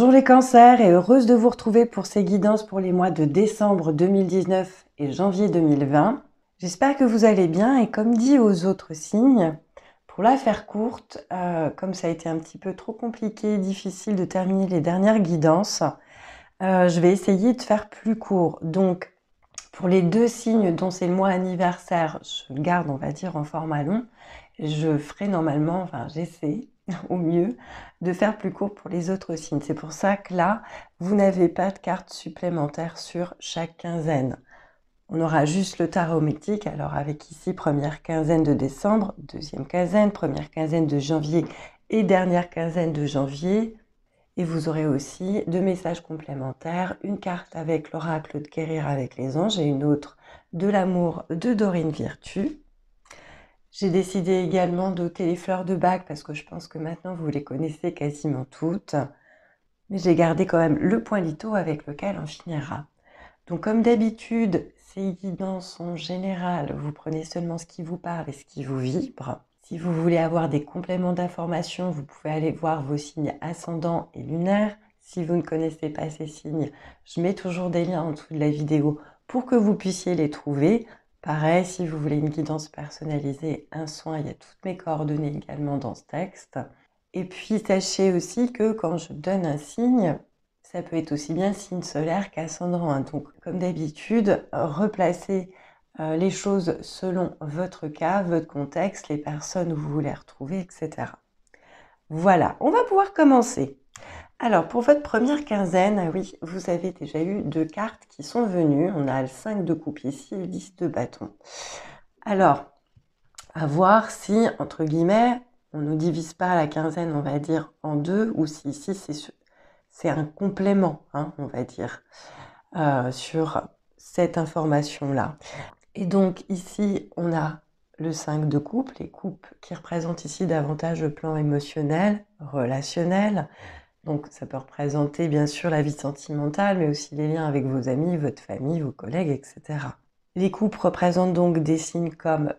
Bonjour les cancers et heureuse de vous retrouver pour ces guidances pour les mois de décembre 2019 et janvier 2020. J'espère que vous allez bien et comme dit aux autres signes, pour la faire courte, euh, comme ça a été un petit peu trop compliqué difficile de terminer les dernières guidances, euh, je vais essayer de faire plus court. Donc pour les deux signes dont c'est le mois anniversaire, je le garde on va dire en format long. Je ferai normalement, enfin j'essaie au mieux, de faire plus court pour les autres signes. C'est pour ça que là, vous n'avez pas de carte supplémentaire sur chaque quinzaine. On aura juste le tarot mythique, alors avec ici première quinzaine de décembre, deuxième quinzaine, première quinzaine de janvier et dernière quinzaine de janvier. Et vous aurez aussi deux messages complémentaires, une carte avec l'oracle de guérir avec les anges et une autre de l'amour de Dorine Virtue. J'ai décidé également d'ôter les fleurs de bac parce que je pense que maintenant vous les connaissez quasiment toutes. Mais j'ai gardé quand même le point Lito avec lequel on finira. Donc comme d'habitude, ces guidances sont générales. Vous prenez seulement ce qui vous parle et ce qui vous vibre. Si vous voulez avoir des compléments d'information, vous pouvez aller voir vos signes ascendants et lunaires. Si vous ne connaissez pas ces signes, je mets toujours des liens en dessous de la vidéo pour que vous puissiez les trouver. Pareil, si vous voulez une guidance personnalisée, un soin, il y a toutes mes coordonnées également dans ce texte. Et puis sachez aussi que quand je donne un signe, ça peut être aussi bien signe solaire qu'ascendant. Hein. Donc comme d'habitude, replacez euh, les choses selon votre cas, votre contexte, les personnes où vous voulez retrouver, etc. Voilà, on va pouvoir commencer. Alors, pour votre première quinzaine, oui, vous avez déjà eu deux cartes qui sont venues. On a le 5 de coupe ici et le 10 de bâton. Alors, à voir si, entre guillemets, on ne divise pas la quinzaine, on va dire, en deux, ou si ici, si, c'est un complément, hein, on va dire, euh, sur cette information-là. Et donc, ici, on a le 5 de coupe, les coupes qui représentent ici davantage le plan émotionnel, relationnel, donc ça peut représenter bien sûr la vie sentimentale, mais aussi les liens avec vos amis, votre famille, vos collègues, etc. Les coupes représentent donc des signes comme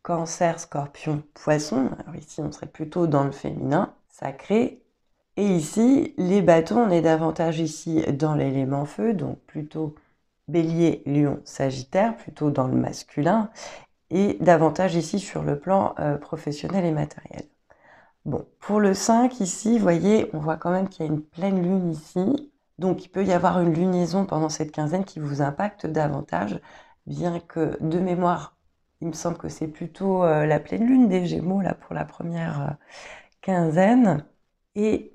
cancer, scorpion, poisson. Alors ici, on serait plutôt dans le féminin, sacré. Et ici, les bâtons, on est davantage ici dans l'élément feu, donc plutôt bélier, lion, sagittaire, plutôt dans le masculin, et davantage ici sur le plan euh, professionnel et matériel. Bon, pour le 5 ici, vous voyez, on voit quand même qu'il y a une pleine lune ici. Donc il peut y avoir une lunaison pendant cette quinzaine qui vous impacte davantage, bien que de mémoire, il me semble que c'est plutôt euh, la pleine lune des Gémeaux là pour la première euh, quinzaine. Et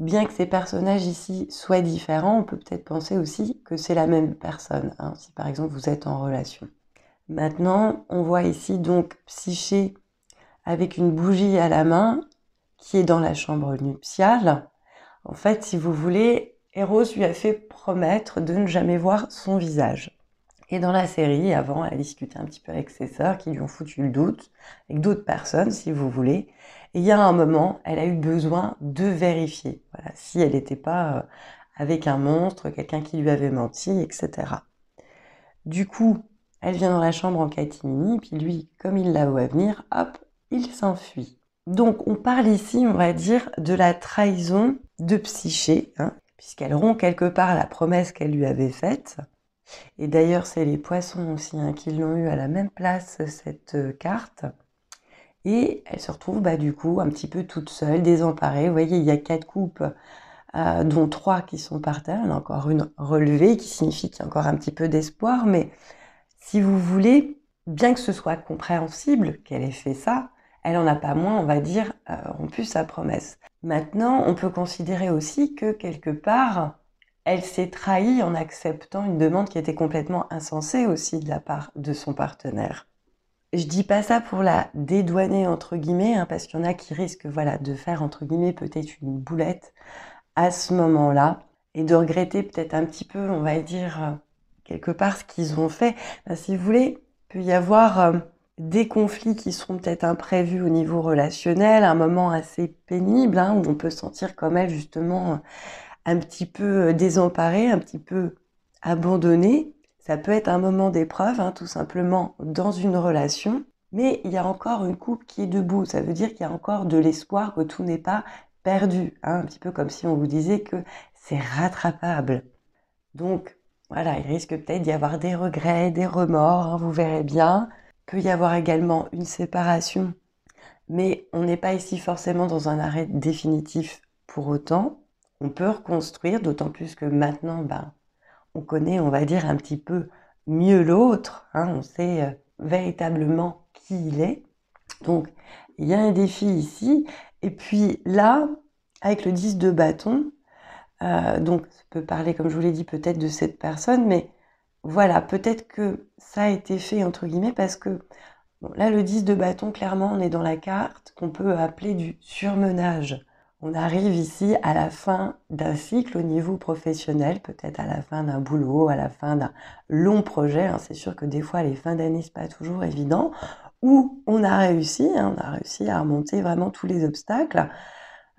bien que ces personnages ici soient différents, on peut peut-être penser aussi que c'est la même personne, hein, si par exemple vous êtes en relation. Maintenant, on voit ici donc Psyché avec une bougie à la main qui est dans la chambre nuptiale, en fait, si vous voulez, Eros lui a fait promettre de ne jamais voir son visage. Et dans la série, avant, elle discutait un petit peu avec ses sœurs qui lui ont foutu le doute, avec d'autres personnes, si vous voulez. Et il y a un moment, elle a eu besoin de vérifier voilà, si elle n'était pas euh, avec un monstre, quelqu'un qui lui avait menti, etc. Du coup, elle vient dans la chambre en catimini, puis lui, comme il la voit venir, hop, il s'enfuit. Donc on parle ici, on va dire, de la trahison de Psyché, hein, puisqu'elle rompt quelque part la promesse qu'elle lui avait faite. Et d'ailleurs, c'est les poissons aussi hein, qui l'ont eu à la même place, cette euh, carte. Et elle se retrouve bah, du coup un petit peu toute seule, désemparée. Vous voyez, il y a quatre coupes, euh, dont trois qui sont par terre. a encore une relevée qui signifie qu'il y a encore un petit peu d'espoir. Mais si vous voulez, bien que ce soit compréhensible qu'elle ait fait ça, elle en a pas moins, on va dire, euh, rompu sa promesse. Maintenant, on peut considérer aussi que quelque part, elle s'est trahie en acceptant une demande qui était complètement insensée aussi de la part de son partenaire. Je dis pas ça pour la dédouaner entre guillemets, hein, parce qu'il y en a qui risquent, voilà, de faire entre guillemets peut-être une boulette à ce moment-là et de regretter peut-être un petit peu, on va dire euh, quelque part ce qu'ils ont fait. Ben, si vous voulez, il peut y avoir euh, des conflits qui seront peut-être imprévus au niveau relationnel, un moment assez pénible hein, où on peut sentir comme elle justement un petit peu euh, désemparée, un petit peu abandonnée. Ça peut être un moment d'épreuve, hein, tout simplement dans une relation, mais il y a encore une coupe qui est debout. Ça veut dire qu'il y a encore de l'espoir que tout n'est pas perdu, hein, un petit peu comme si on vous disait que c'est rattrapable. Donc voilà, il risque peut-être d'y avoir des regrets, des remords, vous verrez bien peut y avoir également une séparation, mais on n'est pas ici forcément dans un arrêt définitif pour autant. On peut reconstruire, d'autant plus que maintenant, ben, on connaît, on va dire, un petit peu mieux l'autre, hein, on sait euh, véritablement qui il est. Donc, il y a un défi ici. Et puis là, avec le 10 de bâton, euh, donc ça peut parler, comme je vous l'ai dit, peut-être de cette personne, mais voilà, peut-être que ça a été fait entre guillemets parce que là, le 10 de bâton, clairement, on est dans la carte qu'on peut appeler du surmenage. On arrive ici à la fin d'un cycle au niveau professionnel, peut-être à la fin d'un boulot, à la fin d'un long projet. Hein. C'est sûr que des fois, les fins d'année, n'est pas toujours évident. Ou on a réussi, hein, on a réussi à remonter vraiment tous les obstacles.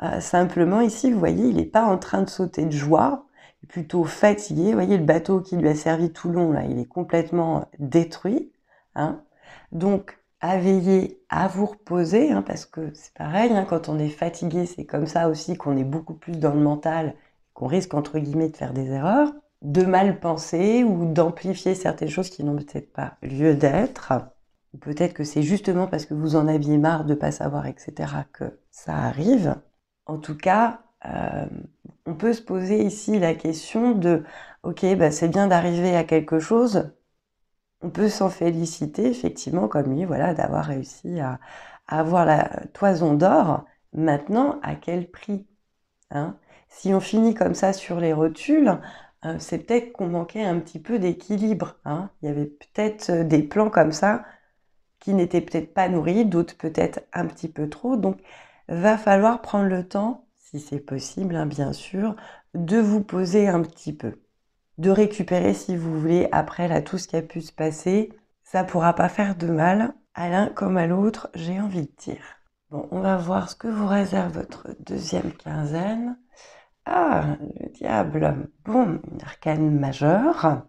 Euh, simplement, ici, vous voyez, il n'est pas en train de sauter de joie, plutôt fatigué. voyez, le bateau qui lui a servi tout long, là, il est complètement détruit. Hein. Donc, à veiller, à vous reposer, hein, parce que c'est pareil, hein, quand on est fatigué, c'est comme ça aussi qu'on est beaucoup plus dans le mental, qu'on risque, entre guillemets, de faire des erreurs, de mal penser ou d'amplifier certaines choses qui n'ont peut-être pas lieu d'être. peut-être que c'est justement parce que vous en aviez marre de pas savoir, etc., que ça arrive. En tout cas, euh, on peut se poser ici la question de, ok, bah c'est bien d'arriver à quelque chose, on peut s'en féliciter effectivement comme lui, voilà, d'avoir réussi à, avoir la toison d'or. Maintenant, à quel prix hein Si on finit comme ça sur les rotules, euh, c'est peut-être qu'on manquait un petit peu d'équilibre. Hein. Il y avait peut-être euh, des plans comme ça qui n'étaient peut-être pas nourris, d'autres peut-être un petit peu trop. Donc, va falloir prendre le temps c'est possible, hein, bien sûr, de vous poser un petit peu, de récupérer si vous voulez après là tout ce qui a pu se passer. Ça pourra pas faire de mal à l'un comme à l'autre, j'ai envie de dire. Bon, on va voir ce que vous réserve votre deuxième quinzaine. Ah, le diable. Bon, une arcane majeure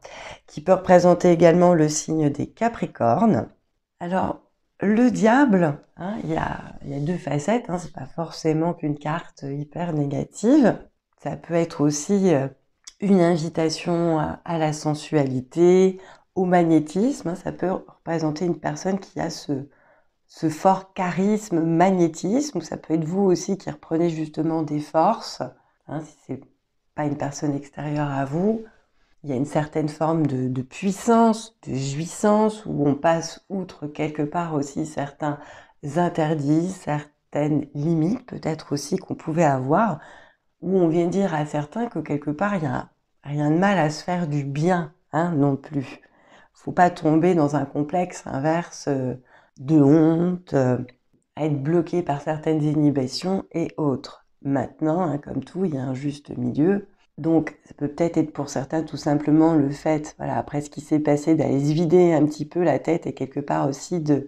qui peut représenter également le signe des Capricornes. Alors, le diable, hein, il y, a, deux facettes, ce hein, c'est pas forcément qu'une carte hyper négative, ça peut être aussi euh, une invitation à la sensualité, au magnétisme, hein, ça peut représenter une personne qui a ce, fort charisme, magnétisme, ça peut être vous aussi qui reprenez justement des forces, si c'est pas une personne extérieure à vous, il y a une certaine forme de, puissance, de jouissance, où on passe outre quelque part aussi certains interdits, certaines limites peut-être aussi qu'on pouvait avoir, où on vient dire à certains que quelque part, il n'y a rien de mal à se faire du bien hein, non plus. faut pas tomber dans un complexe inverse euh, de honte, euh, être bloqué par certaines inhibitions et autres. Maintenant, hein, comme tout, il y a un juste milieu donc, ça peut peut-être être pour certains tout simplement le fait, voilà, après ce qui s'est passé, d'aller se vider un petit peu la tête et quelque part aussi de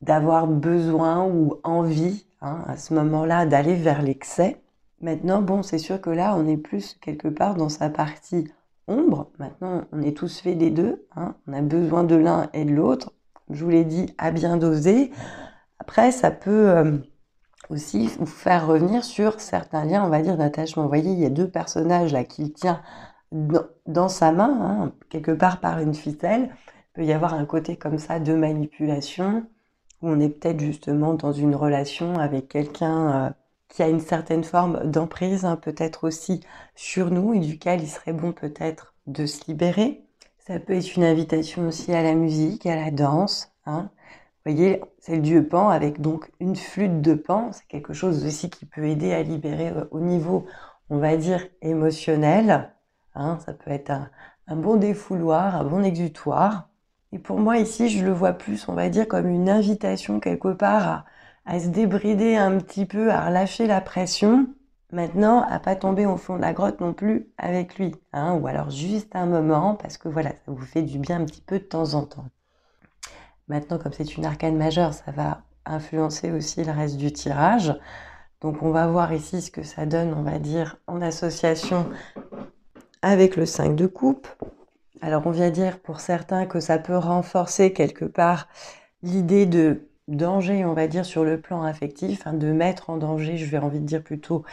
d'avoir besoin ou envie hein, à ce moment-là d'aller vers l'excès. Maintenant, bon, c'est sûr que là, on est plus quelque part dans sa partie ombre. Maintenant, on est tous faits des deux. Hein. On a besoin de l'un et de l'autre. Je vous l'ai dit, à bien doser. Après, ça peut... Euh, aussi vous faire revenir sur certains liens, on va dire, d'attachement. Vous voyez, il y a deux personnages là qu'il tient dans, sa main, hein, quelque part par une ficelle. Il peut y avoir un côté comme ça de manipulation, où on est peut-être justement dans une relation avec quelqu'un euh, qui a une certaine forme d'emprise, hein, peut-être aussi sur nous, et duquel il serait bon peut-être de se libérer. Ça peut être une invitation aussi à la musique, à la danse. Hein. Vous voyez, c'est le dieu Pan avec donc une flûte de Pan. C'est quelque chose aussi qui peut aider à libérer euh, au niveau, on va dire, émotionnel. Hein. ça peut être un, bon défouloir, un bon exutoire. Et pour moi ici, je le vois plus, on va dire, comme une invitation quelque part à, se débrider un petit peu, à relâcher la pression. Maintenant, à pas tomber au fond de la grotte non plus avec lui, hein. ou alors juste un moment, parce que voilà, ça vous fait du bien un petit peu de temps en temps. Maintenant, comme c'est une arcane majeure, ça va influencer aussi le reste du tirage. Donc on va voir ici ce que ça donne, on va dire, en association avec le 5 de coupe. Alors on vient dire pour certains que ça peut renforcer quelque part l'idée de danger, on va dire, sur le plan affectif, hein, de mettre en danger, je vais envie de dire plutôt,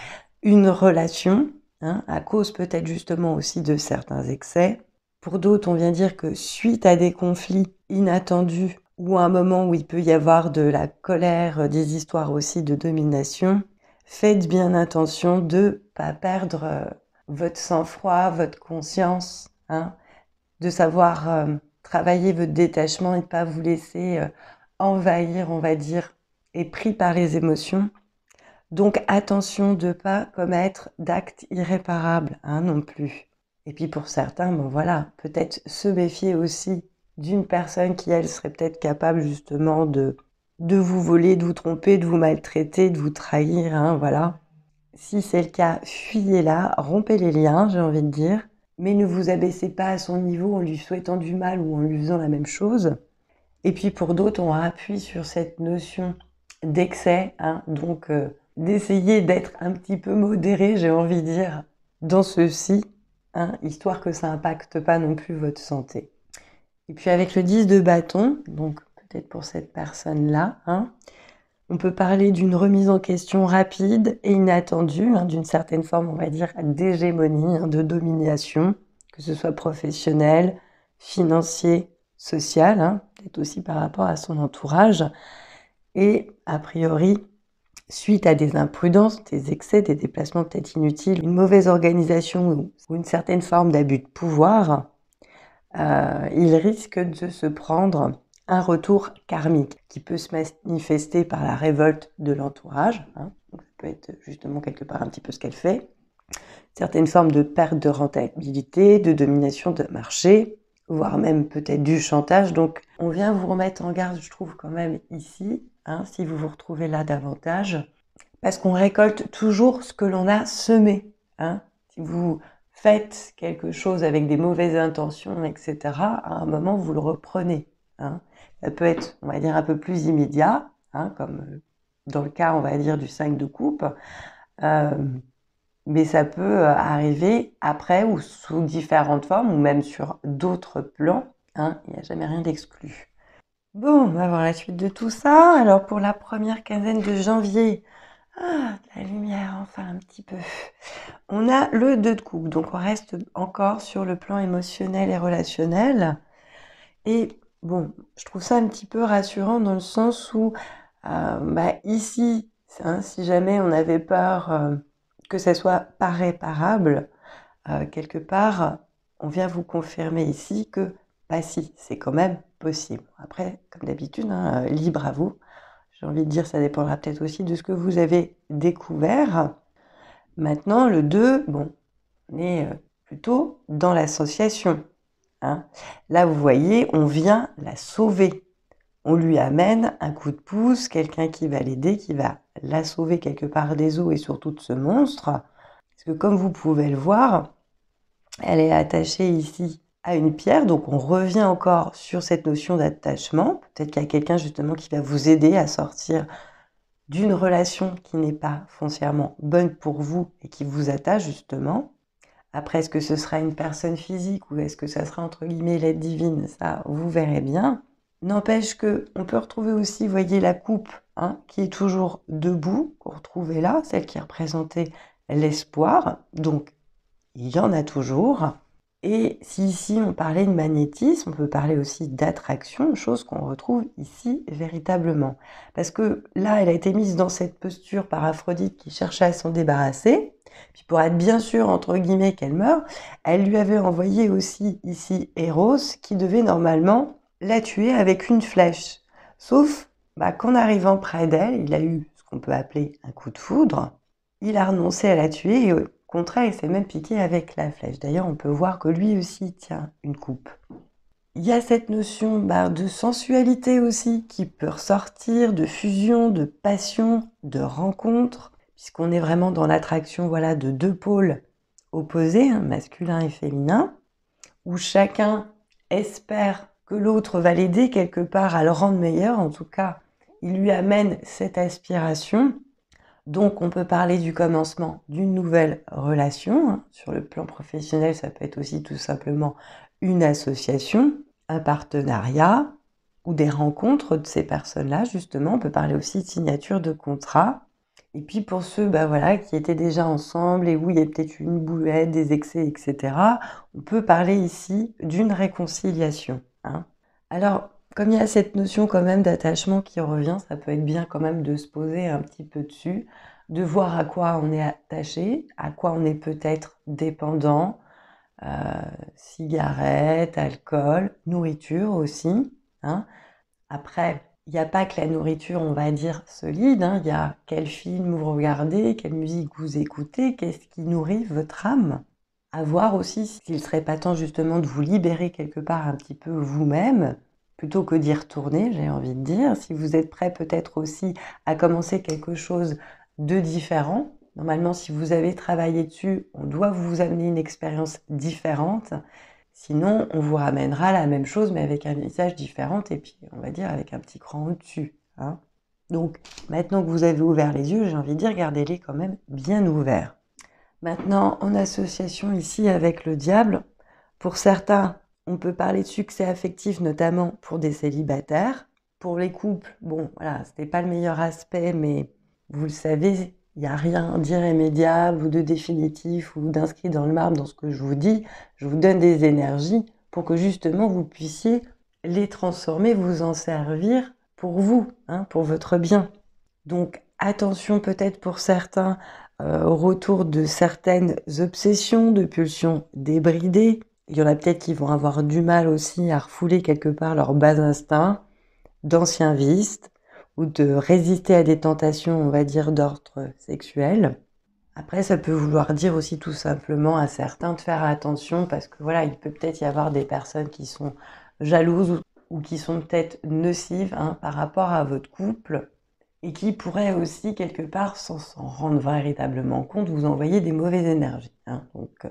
une relation, hein, à cause peut-être justement aussi de certains excès. Pour d'autres, on vient dire que suite à des conflits inattendus ou un moment où il peut y avoir de la colère, euh, des histoires aussi de domination, faites bien attention de pas perdre euh, votre sang-froid, votre conscience, hein, de savoir euh, travailler votre détachement et de pas vous laisser envahir, on va dire, et pris par les émotions. Donc attention de pas commettre d'actes irréparables hein, non plus. Et puis pour certains, bon voilà, peut-être se méfier aussi d'une personne qui, elle, serait peut-être capable justement de, de vous voler, de vous tromper, de vous maltraiter, de vous trahir, hein, voilà. Si c'est le cas, fuyez-la, rompez les liens, j'ai envie de dire, mais ne vous abaissez pas à son niveau en lui souhaitant du mal ou en lui faisant la même chose. Et puis pour d'autres, on appuie sur cette notion d'excès, hein, donc euh, d'essayer d'être un petit peu modéré, j'ai envie de dire, dans ceci, hein, histoire que ça n'impacte pas non plus votre santé. Et puis avec le 10 de bâton, donc peut-être pour cette personne-là, hein, on peut parler d'une remise en question rapide et inattendue, hein, d'une certaine forme, on va dire, d'hégémonie, hein, de domination, que ce soit professionnel, financier, social, peut-être aussi par rapport à son entourage. Et a priori, suite à des imprudences, des excès, des déplacements peut-être inutiles, une mauvaise organisation ou une certaine forme d'abus de pouvoir, euh, il risque de se prendre un retour karmique qui peut se manifester par la révolte de l'entourage. Hein. ça peut être justement quelque part un petit peu ce qu'elle fait. Certaines formes de perte de rentabilité, de domination de marché, voire même peut-être du chantage. Donc on vient vous remettre en garde, je trouve quand même ici, hein, si vous vous retrouvez là davantage, parce qu'on récolte toujours ce que l'on a semé. Hein. Si vous faites quelque chose avec des mauvaises intentions, etc., à un moment, vous le reprenez. Hein. Ça peut être, on va dire, un peu plus immédiat, hein, comme euh, dans le cas, on va dire, du 5 de coupe. Euh, mais ça peut euh, arriver après ou sous différentes formes ou même sur d'autres plans. Hein. il n'y a jamais rien d'exclu. Bon, on va voir la suite de tout ça. Alors pour la première quinzaine de janvier, ah, la lumière, enfin un petit peu. On a le 2 de coupe, donc on reste encore sur le plan émotionnel et relationnel. Et bon, je trouve ça un petit peu rassurant dans le sens où, euh, bah, ici, hein, si jamais on avait peur euh, que ça soit pas réparable, euh, quelque part, on vient vous confirmer ici que, bah si, c'est quand même possible. Après, comme d'habitude, hein, libre à vous j'ai envie de dire, ça dépendra peut-être aussi de ce que vous avez découvert. Maintenant, le 2, bon, on est euh, plutôt dans l'association. Hein. Là, vous voyez, on vient la sauver. On lui amène un coup de pouce, quelqu'un qui va l'aider, qui va la sauver quelque part des eaux et surtout de ce monstre. Parce que comme vous pouvez le voir, elle est attachée ici à une pierre. Donc on revient encore sur cette notion d'attachement. Peut-être qu'il y a quelqu'un justement qui va vous aider à sortir d'une relation qui n'est pas foncièrement bonne pour vous et qui vous attache justement. Après, est-ce que ce sera une personne physique ou est-ce que ça sera entre guillemets l'aide divine Ça, vous verrez bien. N'empêche que on peut retrouver aussi, voyez, la coupe hein, qui est toujours debout, qu'on retrouvait là, celle qui représentait l'espoir. Donc, il y en a toujours. Et si ici on parlait de magnétisme, on peut parler aussi d'attraction, chose qu'on retrouve ici véritablement. Parce que là, elle a été mise dans cette posture par Aphrodite qui cherchait à s'en débarrasser. Puis pour être bien sûr, entre guillemets, qu'elle meure, elle lui avait envoyé aussi ici Eros qui devait normalement la tuer avec une flèche. Sauf bah, qu'en arrivant près d'elle, il a eu ce qu'on peut appeler un coup de foudre. Il a renoncé à la tuer contraire, il s'est même piqué avec la flèche. D'ailleurs, on peut voir que lui aussi tient une coupe. Il y a cette notion bah, de sensualité aussi qui peut ressortir, de fusion, de passion, de rencontre, puisqu'on est vraiment dans l'attraction voilà, de deux pôles opposés, hein, masculin et féminin, où chacun espère que l'autre va l'aider quelque part à le rendre meilleur, en tout cas, il lui amène cette aspiration donc on peut parler du commencement d'une nouvelle relation. Hein. Sur le plan professionnel, ça peut être aussi tout simplement une association, un partenariat ou des rencontres de ces personnes-là, justement. On peut parler aussi de signature de contrat. Et puis pour ceux bah voilà, qui étaient déjà ensemble et où il y a peut-être une boulette, des excès, etc., on peut parler ici d'une réconciliation. Hein. Alors comme il y a cette notion quand même d'attachement qui revient, ça peut être bien quand même de se poser un petit peu dessus, de voir à quoi on est attaché, à quoi on est peut-être dépendant, euh, cigarette, alcool, nourriture aussi. Hein. Après, il n'y a pas que la nourriture, on va dire, solide. Hein. Il y a quel film vous regardez, quelle musique vous écoutez, qu'est-ce qui nourrit votre âme. À voir aussi s'il ne serait pas temps justement de vous libérer quelque part un petit peu vous-même plutôt que d'y retourner, j'ai envie de dire. Si vous êtes prêt peut-être aussi à commencer quelque chose de différent, normalement si vous avez travaillé dessus, on doit vous amener une expérience différente. Sinon, on vous ramènera la même chose mais avec un visage différent et puis on va dire avec un petit cran au-dessus. Hein. Donc maintenant que vous avez ouvert les yeux, j'ai envie de dire gardez-les quand même bien ouverts. Maintenant, en association ici avec le diable, pour certains, on peut parler de succès affectif notamment pour des célibataires. Pour les couples, bon, voilà, c'était pas le meilleur aspect, mais vous le savez, il n'y a rien d'irrémédiable ou de définitif ou d'inscrit dans le marbre dans ce que je vous dis. Je vous donne des énergies pour que justement vous puissiez les transformer, vous en servir pour vous, hein, pour votre bien. Donc attention peut-être pour certains euh, au retour de certaines obsessions, de pulsions débridées, il y en a peut-être qui vont avoir du mal aussi à refouler quelque part leur bas instincts, d'anciens vistes ou de résister à des tentations, on va dire, d'ordre sexuel. Après, ça peut vouloir dire aussi tout simplement à certains de faire attention parce que voilà, il peut peut-être y avoir des personnes qui sont jalouses ou qui sont peut-être nocives hein, par rapport à votre couple et qui pourraient aussi quelque part, sans s'en rendre véritablement compte, vous envoyer des mauvaises énergies. Hein. Euh,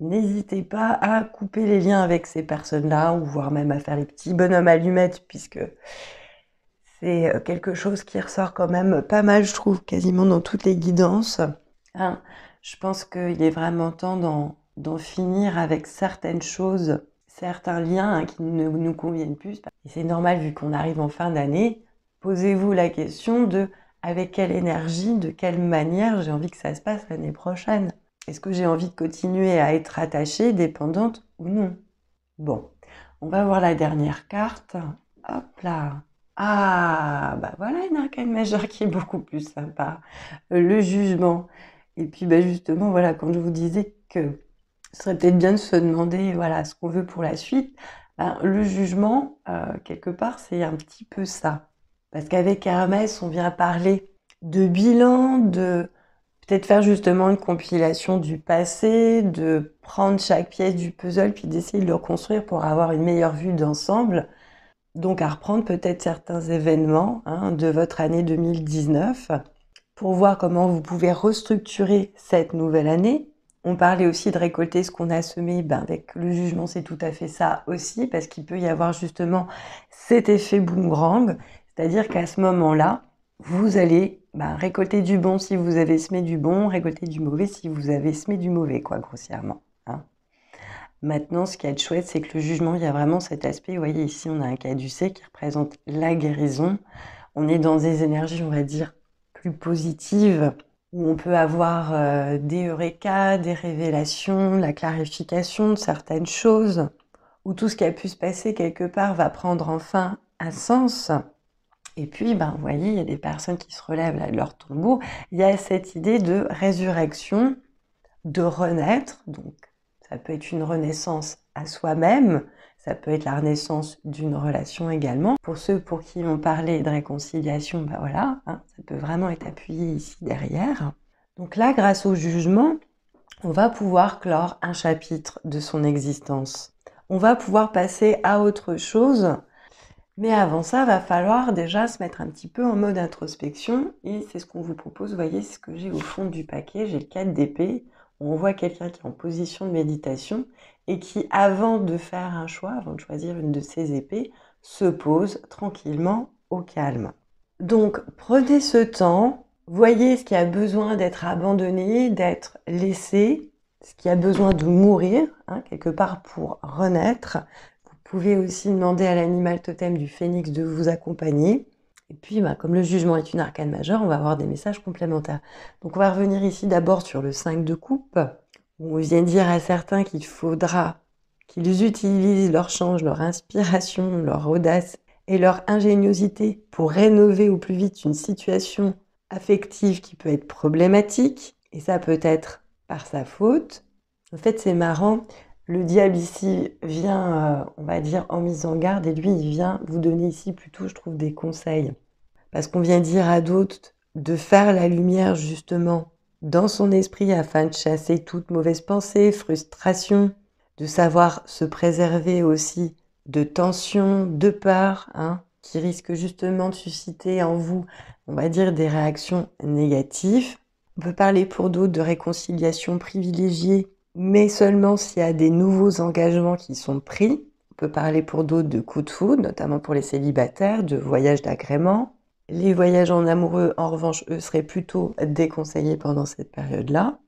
n'hésitez pas à couper les liens avec ces personnes-là, ou voire même à faire les petits bonhommes allumettes, puisque c'est euh, quelque chose qui ressort quand même pas mal, je trouve, quasiment dans toutes les guidances. Hein, je pense qu'il est vraiment temps d'en finir avec certaines choses, certains liens hein, qui ne nous conviennent plus. Et c'est normal, vu qu'on arrive en fin d'année, posez-vous la question de avec quelle énergie, de quelle manière j'ai envie que ça se passe l'année prochaine. Est-ce que j'ai envie de continuer à être attachée, dépendante ou non Bon, on va voir la dernière carte. Hop là Ah, bah voilà une arcane majeure qui est beaucoup plus sympa. Le jugement. Et puis bah, justement, voilà, quand je vous disais que ce serait peut-être bien de se demander voilà, ce qu'on veut pour la suite, ben, le jugement, euh, quelque part, c'est un petit peu ça. Parce qu'avec Hermès, on vient parler de bilan, de peut-être faire justement une compilation du passé, de prendre chaque pièce du puzzle puis d'essayer de le reconstruire pour avoir une meilleure vue d'ensemble. Donc à reprendre peut-être certains événements hein, de votre année 2019 pour voir comment vous pouvez restructurer cette nouvelle année. On parlait aussi de récolter ce qu'on a semé. Ben avec le jugement, c'est tout à fait ça aussi, parce qu'il peut y avoir justement cet effet boomerang, c'est-à-dire qu'à ce moment-là, vous allez bah, récolter du bon si vous avez semé du bon, récolter du mauvais si vous avez semé du mauvais, quoi, grossièrement. Hein. Maintenant, ce qui est chouette, c'est que le jugement, il y a vraiment cet aspect. Vous voyez, ici, on a un caducé qui représente la guérison. On est dans des énergies, on va dire, plus positives, où on peut avoir euh, des eureka, des révélations, la clarification de certaines choses, où tout ce qui a pu se passer quelque part va prendre enfin un sens. Et puis, ben, vous voyez, il y a des personnes qui se relèvent là de leur tombeau. Il y a cette idée de résurrection, de renaître. Donc, ça peut être une renaissance à soi-même, ça peut être la renaissance d'une relation également. Pour ceux pour qui on parlait de réconciliation, ben voilà, hein, ça peut vraiment être appuyé ici derrière. Donc là, grâce au jugement, on va pouvoir clore un chapitre de son existence. On va pouvoir passer à autre chose mais avant ça, va falloir déjà se mettre un petit peu en mode introspection et c'est ce qu'on vous propose. Voyez ce que j'ai au fond du paquet, j'ai le 4 d'épée. On voit quelqu'un qui est en position de méditation et qui, avant de faire un choix, avant de choisir une de ses épées, se pose tranquillement au calme. Donc prenez ce temps, voyez ce qui a besoin d'être abandonné, d'être laissé, ce qui a besoin de mourir, hein, quelque part pour renaître, vous pouvez aussi demander à l'animal totem du phénix de vous accompagner. Et puis, bah, comme le jugement est une arcane majeure, on va avoir des messages complémentaires. Donc, on va revenir ici d'abord sur le 5 de coupe, où on vient dire à certains qu'il faudra qu'ils utilisent leur change, leur inspiration, leur audace et leur ingéniosité pour rénover au plus vite une situation affective qui peut être problématique. Et ça peut être par sa faute. En fait, c'est marrant le diable ici vient, euh, on va dire, en mise en garde, et lui, il vient vous donner ici plutôt, je trouve, des conseils. Parce qu'on vient dire à d'autres de faire la lumière justement dans son esprit afin de chasser toute mauvaise pensée, frustration, de savoir se préserver aussi de tensions, de peurs, hein, qui risquent justement de susciter en vous, on va dire, des réactions négatives. On peut parler pour d'autres de réconciliation privilégiée mais seulement s'il y a des nouveaux engagements qui sont pris. On peut parler pour d'autres de coups de foudre, notamment pour les célibataires, de voyages d'agrément. Les voyages en amoureux, en revanche, eux, seraient plutôt déconseillés pendant cette période-là.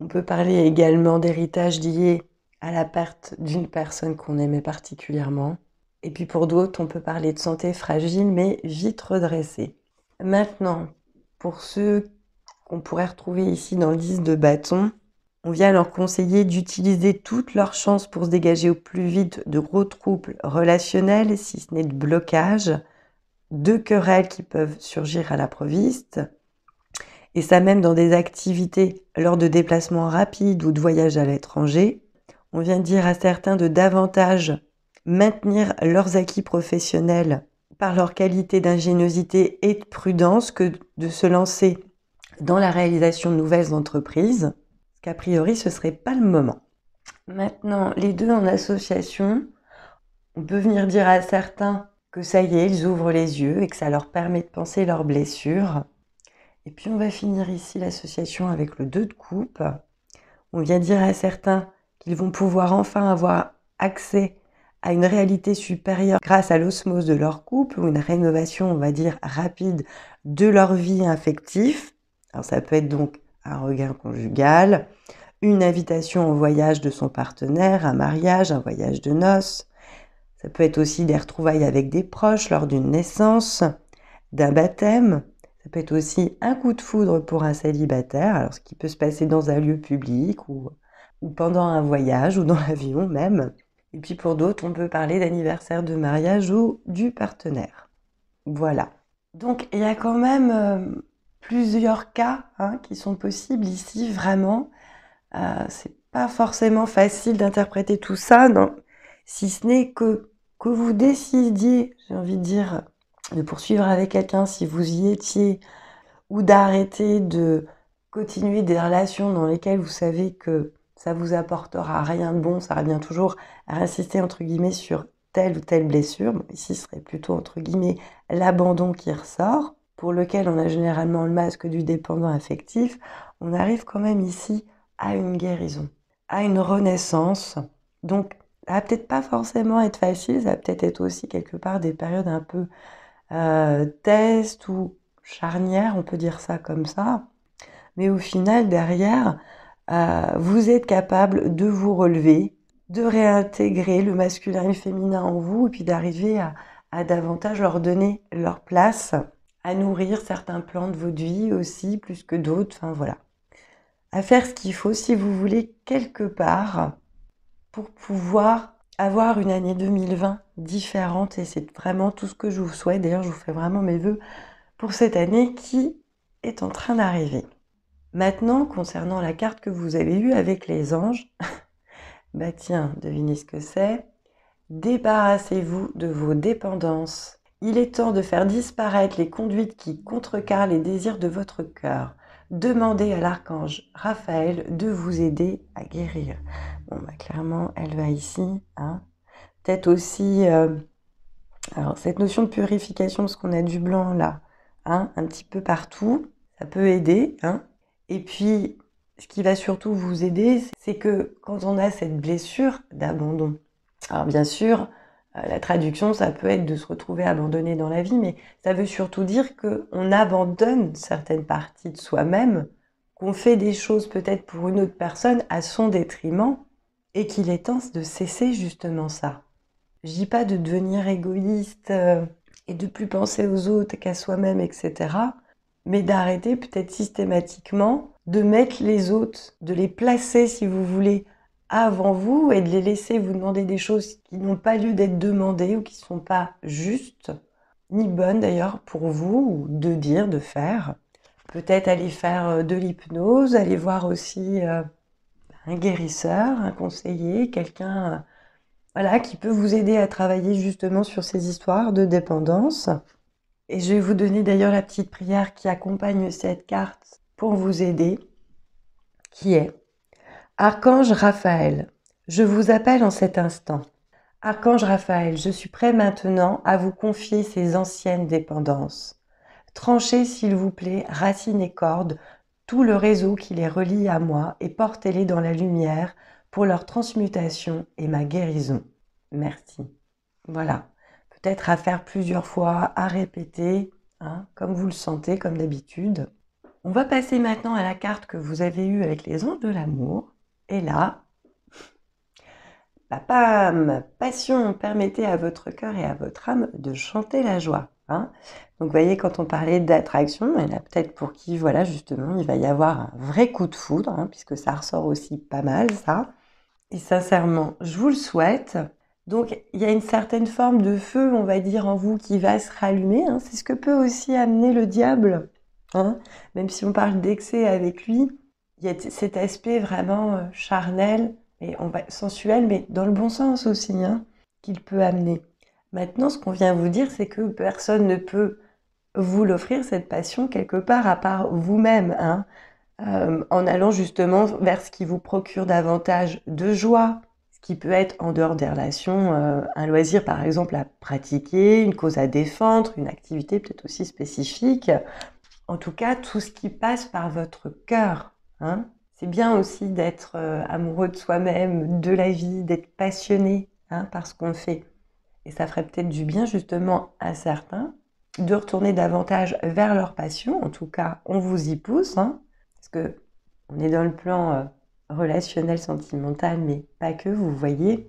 On peut parler également d'héritage lié à la perte d'une personne qu'on aimait particulièrement. Et puis pour d'autres, on peut parler de santé fragile mais vite redressée. Maintenant, pour ceux qu'on pourrait retrouver ici dans le disque de bâton, on vient leur conseiller d'utiliser toutes leurs chances pour se dégager au plus vite de gros troubles relationnels, si ce n'est de blocages, de querelles qui peuvent surgir à la proviste, et ça même dans des activités lors de déplacements rapides ou de voyages à l'étranger. On vient dire à certains de davantage maintenir leurs acquis professionnels par leur qualité d'ingéniosité et de prudence que de se lancer dans la réalisation de nouvelles entreprises a priori ce serait pas le moment. Maintenant, les deux en association, on peut venir dire à certains que ça y est, ils ouvrent les yeux et que ça leur permet de penser leurs blessures. Et puis on va finir ici l'association avec le deux de coupe. On vient dire à certains qu'ils vont pouvoir enfin avoir accès à une réalité supérieure grâce à l'osmose de leur couple ou une rénovation, on va dire, rapide de leur vie affective. Alors ça peut être donc un regain conjugal, une invitation au voyage de son partenaire, un mariage, un voyage de noces. Ça peut être aussi des retrouvailles avec des proches lors d'une naissance, d'un baptême. Ça peut être aussi un coup de foudre pour un célibataire, alors ce qui peut se passer dans un lieu public ou, ou pendant un voyage ou dans l'avion même. Et puis pour d'autres, on peut parler d'anniversaire de mariage ou du partenaire. Voilà. Donc il y a quand même euh, plusieurs cas hein, qui sont possibles ici, vraiment. Euh, c'est pas forcément facile d'interpréter tout ça, non. si ce n'est que, que vous décidiez, j'ai envie de dire, de poursuivre avec quelqu'un si vous y étiez, ou d'arrêter de continuer des relations dans lesquelles vous savez que ça vous apportera rien de bon, ça revient toujours à insister entre guillemets sur telle ou telle blessure. ici, ce serait plutôt entre guillemets l'abandon qui ressort pour lequel on a généralement le masque du dépendant affectif, on arrive quand même ici à une guérison, à une renaissance. Donc, ça va peut-être pas forcément être facile, ça va peut-être être aussi quelque part des périodes un peu euh, test ou charnières, on peut dire ça comme ça. Mais au final, derrière, euh, vous êtes capable de vous relever, de réintégrer le masculin et le féminin en vous et puis d'arriver à, à davantage leur donner leur place à nourrir certains plans de votre vie aussi, plus que d'autres, enfin voilà. À faire ce qu'il faut si vous voulez quelque part pour pouvoir avoir une année 2020 différente et c'est vraiment tout ce que je vous souhaite. D'ailleurs, je vous fais vraiment mes voeux pour cette année qui est en train d'arriver. Maintenant, concernant la carte que vous avez eue avec les anges, bah tiens, devinez ce que c'est. Débarrassez-vous de vos dépendances il est temps de faire disparaître les conduites qui contrecarrent les désirs de votre cœur. Demandez à l'archange Raphaël de vous aider à guérir. Bon, bah, clairement, elle va ici. Hein. Peut-être aussi euh, alors, cette notion de purification, parce qu'on a du blanc là, hein, un petit peu partout, ça peut aider. Hein. Et puis, ce qui va surtout vous aider, c'est que quand on a cette blessure d'abandon, alors bien sûr, euh, la traduction, ça peut être de se retrouver abandonné dans la vie, mais ça veut surtout dire qu'on abandonne certaines parties de soi-même, qu'on fait des choses peut-être pour une autre personne à son détriment, et qu'il est temps de cesser justement ça. Je dis pas de devenir égoïste euh, et de plus penser aux autres qu'à soi-même, etc., mais d'arrêter peut-être systématiquement de mettre les autres, de les placer, si vous voulez, avant vous et de les laisser vous demander des choses qui n'ont pas lieu d'être demandées ou qui ne sont pas justes, ni bonnes d'ailleurs pour vous, de dire, de faire. Peut-être aller faire euh, de l'hypnose, aller voir aussi euh, un guérisseur, un conseiller, quelqu'un euh, voilà, qui peut vous aider à travailler justement sur ces histoires de dépendance. Et je vais vous donner d'ailleurs la petite prière qui accompagne cette carte pour vous aider, qui est Archange Raphaël, je vous appelle en cet instant. Archange Raphaël, je suis prêt maintenant à vous confier ces anciennes dépendances. Tranchez, s'il vous plaît, racines et cordes, tout le réseau qui les relie à moi et portez-les dans la lumière pour leur transmutation et ma guérison. Merci. Voilà. Peut-être à faire plusieurs fois, à répéter, hein, comme vous le sentez, comme d'habitude. On va passer maintenant à la carte que vous avez eue avec les anges de l'amour. Et là, papam, passion, permettez à votre cœur et à votre âme de chanter la joie. Donc, hein. Donc, voyez, quand on parlait d'attraction, il y a peut-être pour qui, voilà, justement, il va y avoir un vrai coup de foudre, hein, puisque ça ressort aussi pas mal, ça. Et sincèrement, je vous le souhaite. Donc, il y a une certaine forme de feu, on va dire, en vous qui va se rallumer. Hein. C'est ce que peut aussi amener le diable. Même si on parle d'excès avec lui, il y a cet aspect vraiment euh, charnel, et sensuel, mais dans le bon sens aussi, hein, qu'il peut amener. Maintenant, ce qu'on vient vous dire, c'est que personne ne peut vous l'offrir, cette passion, quelque part, à part vous-même, hein. euh, en allant justement vers ce qui vous procure davantage de joie, ce qui peut être en dehors des relations, euh, un loisir par exemple à pratiquer, une cause à défendre, une activité peut-être aussi spécifique, en tout cas tout ce qui passe par votre cœur. Hein. c'est bien aussi d'être euh, amoureux de soi-même, de la vie, d'être passionné hein, par ce qu'on fait. Et ça ferait peut-être du bien justement à certains de retourner davantage vers leur passion. En tout cas, on vous y pousse, hein, parce que on est dans le plan euh, relationnel, sentimental, mais pas que. Vous voyez,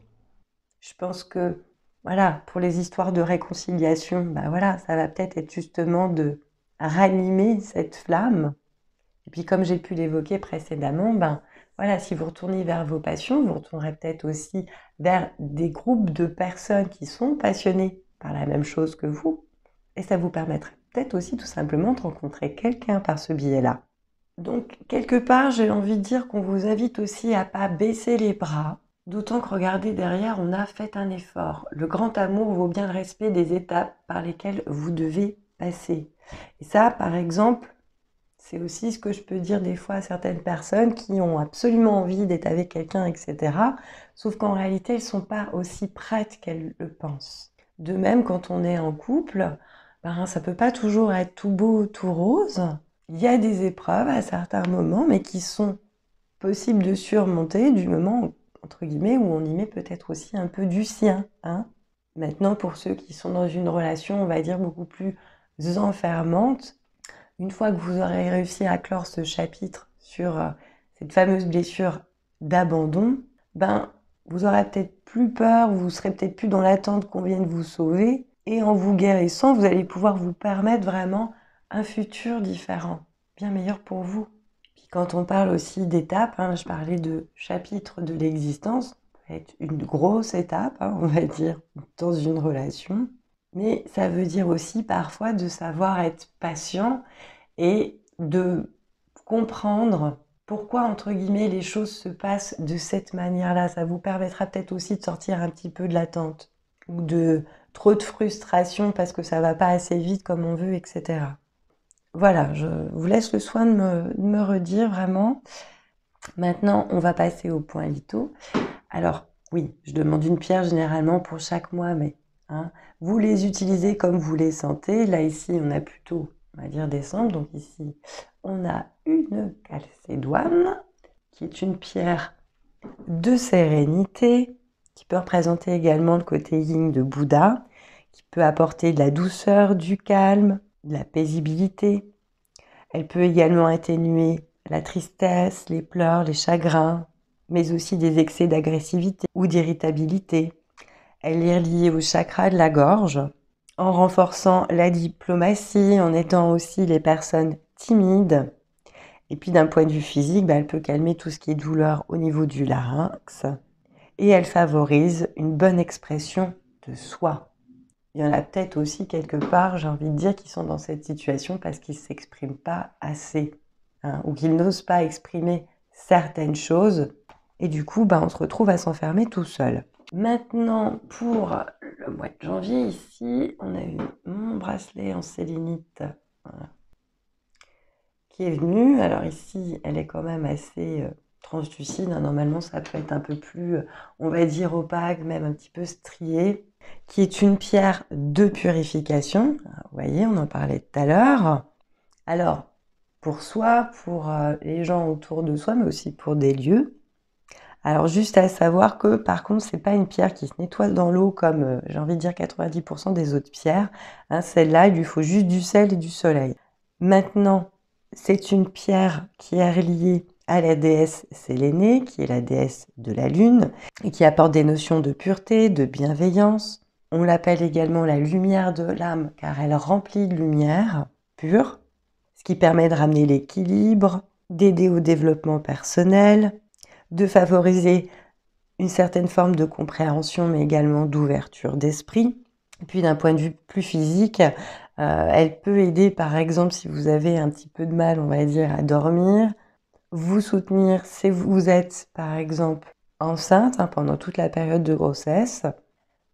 je pense que voilà, pour les histoires de réconciliation, bah voilà, ça va peut-être être justement de ranimer cette flamme et puis comme j'ai pu l'évoquer précédemment, ben voilà, si vous retournez vers vos passions, vous retournerez peut-être aussi vers des groupes de personnes qui sont passionnées par la même chose que vous, et ça vous permettrait peut-être aussi tout simplement de rencontrer quelqu'un par ce biais-là. Donc quelque part, j'ai envie de dire qu'on vous invite aussi à pas baisser les bras, d'autant que regardez derrière, on a fait un effort. Le grand amour vaut bien le respect des étapes par lesquelles vous devez passer. Et ça, par exemple, c'est aussi ce que je peux dire des fois à certaines personnes qui ont absolument envie d'être avec quelqu'un, etc. Sauf qu'en réalité, elles ne sont pas aussi prêtes qu'elles le pensent. De même, quand on est en couple, ben, ça ne peut pas toujours être tout beau, tout rose. Il y a des épreuves à certains moments, mais qui sont possibles de surmonter du moment, entre guillemets, où on y met peut-être aussi un peu du sien. Hein. Maintenant, pour ceux qui sont dans une relation, on va dire, beaucoup plus enfermante, une fois que vous aurez réussi à clore ce chapitre sur euh, cette fameuse blessure d'abandon, ben vous aurez peut-être plus peur, vous serez peut-être plus dans l'attente qu'on vienne vous sauver, et en vous guérissant, vous allez pouvoir vous permettre vraiment un futur différent, bien meilleur pour vous. Puis quand on parle aussi d'étapes, hein, je parlais de chapitre de l'existence, ça être une grosse étape, hein, on va dire, dans une relation mais ça veut dire aussi parfois de savoir être patient et de comprendre pourquoi, entre guillemets, les choses se passent de cette manière-là. Ça vous permettra peut-être aussi de sortir un petit peu de l'attente ou de trop de frustration parce que ça ne va pas assez vite comme on veut, etc. Voilà, je vous laisse le soin de me, me redire vraiment. Maintenant, on va passer au point lito. Alors, oui, je demande une pierre généralement pour chaque mois, mais Hein. Vous les utilisez comme vous les sentez. Là, ici, on a plutôt, on va dire, décembre. Donc ici, on a une calcédoine, qui est une pierre de sérénité, qui peut représenter également le côté yin de Bouddha, qui peut apporter de la douceur, du calme, de la paisibilité. Elle peut également atténuer la tristesse, les pleurs, les chagrins, mais aussi des excès d'agressivité ou d'irritabilité. Elle est liée au chakra de la gorge en renforçant la diplomatie, en étant aussi les personnes timides. Et puis d'un point de vue physique, bah, elle peut calmer tout ce qui est douleur au niveau du larynx. Et elle favorise une bonne expression de soi. Il y en a peut-être aussi quelque part, j'ai envie de dire, qui sont dans cette situation parce qu'ils ne s'expriment pas assez. Hein, ou qu'ils n'osent pas exprimer certaines choses. Et du coup, bah, on se retrouve à s'enfermer tout seul. Maintenant, pour le mois de janvier, ici, on a eu mon bracelet en sélénite qui est venu. Alors ici, elle est quand même assez euh, translucide. Hein. Normalement, ça peut être un peu plus, euh, on va dire, opaque, même un petit peu strié, qui est une pierre de purification. vous voyez, on en parlait tout à l'heure. Alors, pour soi, pour euh, les gens autour de soi, mais aussi pour des lieux. Alors juste à savoir que par contre c'est pas une pierre qui se nettoie dans l'eau comme euh, j'ai envie de dire 90% des autres pierres. Hein. Celle-là il lui faut juste du sel et du soleil. Maintenant c'est une pierre qui est reliée à la déesse Sélénée qui est la déesse de la lune et qui apporte des notions de pureté, de bienveillance. On l'appelle également la lumière de l'âme car elle remplit de lumière pure, ce qui permet de ramener l'équilibre, d'aider au développement personnel, de favoriser une certaine forme de compréhension, mais également d'ouverture d'esprit. puis d'un point de vue plus physique, euh, elle peut aider, par exemple, si vous avez un petit peu de mal, on va dire, à dormir, vous soutenir si vous êtes, par exemple, enceinte hein, pendant toute la période de grossesse.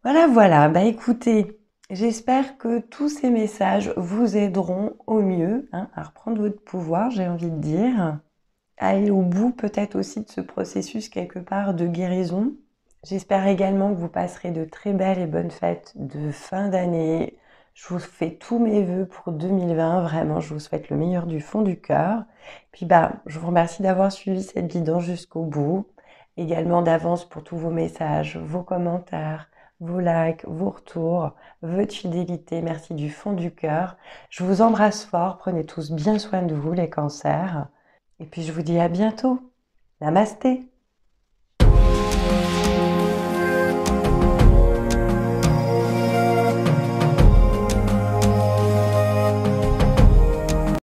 Voilà, voilà, bah écoutez, j'espère que tous ces messages vous aideront au mieux hein, à reprendre votre pouvoir, j'ai envie de dire aller au bout peut-être aussi de ce processus quelque part de guérison. J'espère également que vous passerez de très belles et bonnes fêtes de fin d'année. Je vous fais tous mes voeux pour 2020. Vraiment, je vous souhaite le meilleur du fond du cœur. Puis bah, je vous remercie d'avoir suivi cette vidéo jusqu'au bout. Également d'avance pour tous vos messages, vos commentaires, vos likes, vos retours, votre fidélité. Merci du fond du cœur. Je vous embrasse fort. Prenez tous bien soin de vous, les cancers. Et puis je vous dis à bientôt. Namasté.